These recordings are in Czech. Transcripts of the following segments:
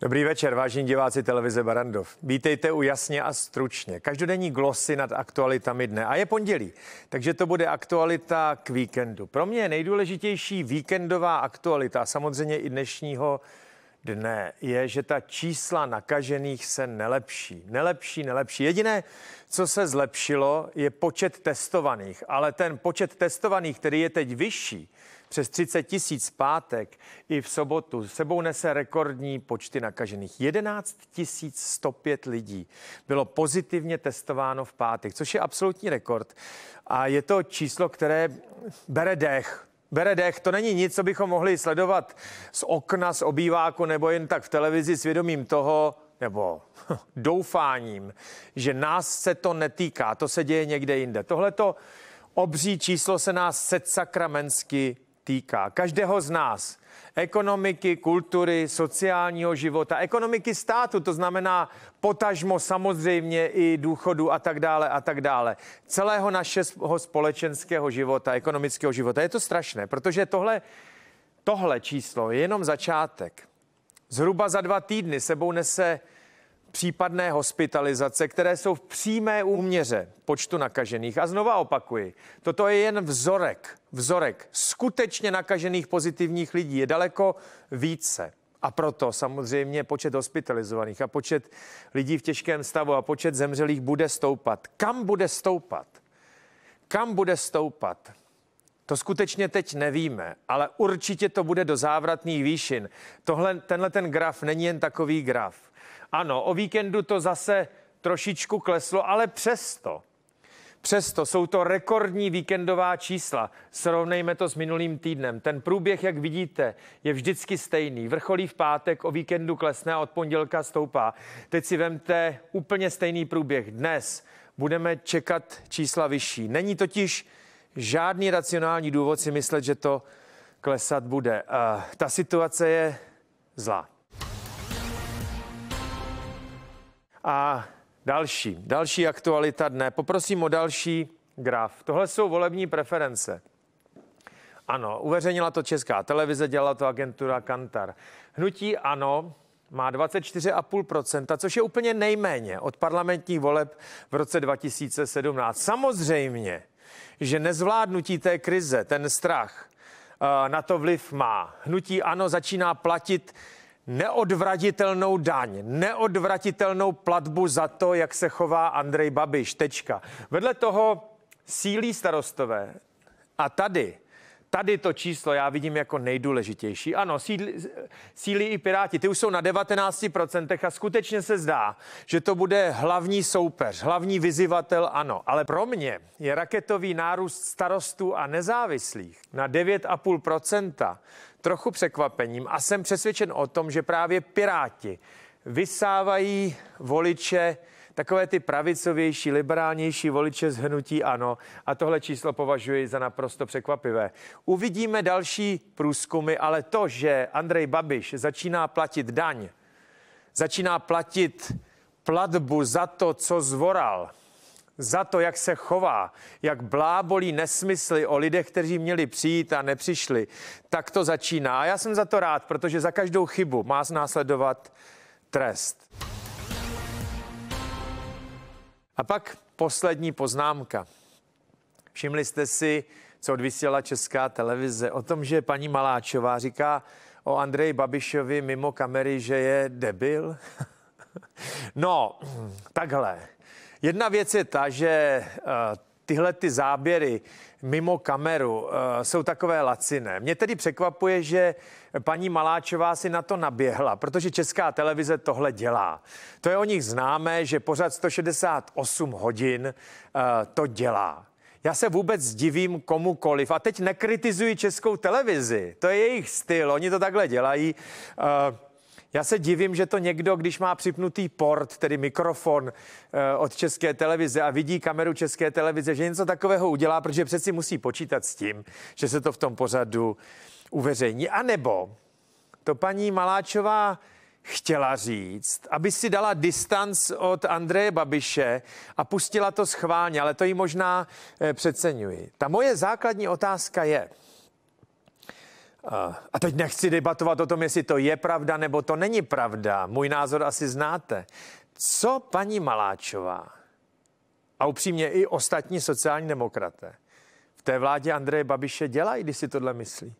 Dobrý večer, vážení diváci televize Barandov. Vítejte u Jasně a stručně. Každodenní glosy nad aktualitami dne. A je pondělí, takže to bude aktualita k víkendu. Pro mě je nejdůležitější víkendová aktualita a samozřejmě i dnešního dne je, že ta čísla nakažených se nelepší. Nelepší, nelepší. Jediné, co se zlepšilo, je počet testovaných, ale ten počet testovaných, který je teď vyšší, přes 30 tisíc pátek i v sobotu. Sebou nese rekordní počty nakažených. 11 105 lidí bylo pozitivně testováno v pátek, což je absolutní rekord. A je to číslo, které bere dech. Bere dech, to není nic, co bychom mohli sledovat z okna, z obýváku nebo jen tak v televizi s vědomím toho, nebo doufáním, že nás se to netýká, to se děje někde jinde. Tohleto obří číslo se nás secakramensky týká. Každého z nás. Ekonomiky, kultury, sociálního života, ekonomiky státu, to znamená potažmo samozřejmě i důchodu a tak dále a tak dále. Celého našeho společenského života, ekonomického života. Je to strašné, protože tohle, tohle číslo je jenom začátek. Zhruba za dva týdny sebou nese případné hospitalizace, které jsou v přímé úměře počtu nakažených. A znova opakuji, toto je jen vzorek, vzorek skutečně nakažených pozitivních lidí je daleko více. A proto samozřejmě počet hospitalizovaných a počet lidí v těžkém stavu a počet zemřelých bude stoupat. Kam bude stoupat? Kam bude stoupat? To skutečně teď nevíme, ale určitě to bude do závratných výšin. Tohle, tenhle ten graf není jen takový graf. Ano, o víkendu to zase trošičku kleslo, ale přesto. Přesto jsou to rekordní víkendová čísla. Srovnejme to s minulým týdnem. Ten průběh, jak vidíte, je vždycky stejný. Vrcholí v pátek, o víkendu klesne a od pondělka stoupá. Teď si vemte úplně stejný průběh. Dnes budeme čekat čísla vyšší. Není totiž žádný racionální důvod si myslet, že to klesat bude. Uh, ta situace je zlá. A další, další aktualita dne. Poprosím o další graf. Tohle jsou volební preference. Ano, uveřejnila to Česká televize, dělala to agentura Kantar. Hnutí Ano má 24,5%, což je úplně nejméně od parlamentních voleb v roce 2017. Samozřejmě, že nezvládnutí té krize, ten strach, eh, na to vliv má. Hnutí Ano začíná platit neodvratitelnou daň, neodvratitelnou platbu za to, jak se chová Andrej Babiš. Tečka. Vedle toho sílí starostové. A tady Tady to číslo já vidím jako nejdůležitější. Ano, sídli, sílí i Piráti, ty už jsou na 19% a skutečně se zdá, že to bude hlavní soupeř, hlavní vyzivatel, ano. Ale pro mě je raketový nárůst starostů a nezávislých na 9,5% trochu překvapením a jsem přesvědčen o tom, že právě Piráti vysávají voliče takové ty pravicovější, liberálnější voliče z hnutí ano. A tohle číslo považuji za naprosto překvapivé. Uvidíme další průzkumy, ale to, že Andrej Babiš začíná platit daň, začíná platit platbu za to, co zvoral, za to, jak se chová, jak blábolí nesmysly o lidech, kteří měli přijít a nepřišli, tak to začíná. A já jsem za to rád, protože za každou chybu má následovat trest. A pak poslední poznámka. Všimli jste si, co odvysílala Česká televize, o tom, že paní Maláčová říká o Andreji Babišovi mimo kamery, že je debil? no, takhle. Jedna věc je ta, že eh, tyhle ty záběry mimo kameru uh, jsou takové laciné. Mě tedy překvapuje, že paní Maláčová si na to naběhla, protože česká televize tohle dělá. To je o nich známé, že pořád 168 hodin uh, to dělá. Já se vůbec divím komukoliv. A teď nekritizuji českou televizi. To je jejich styl, oni to takhle dělají. Uh, já se divím, že to někdo, když má připnutý port, tedy mikrofon eh, od České televize a vidí kameru České televize, že něco takového udělá, protože přeci musí počítat s tím, že se to v tom pořadu uveřejní. A nebo to paní Maláčová chtěla říct, aby si dala distanc od Andreje Babiše a pustila to schválně, ale to ji možná eh, přeceňuji. Ta moje základní otázka je, a teď nechci debatovat o tom, jestli to je pravda nebo to není pravda. Můj názor asi znáte. Co paní Maláčová a upřímně i ostatní sociální demokraté v té vládě Andreje Babiše dělají, když si tohle myslí?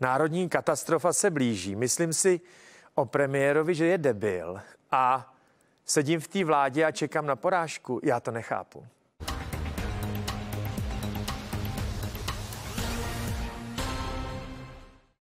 Národní katastrofa se blíží. Myslím si o premiérovi, že je debil a sedím v té vládě a čekám na porážku. Já to nechápu.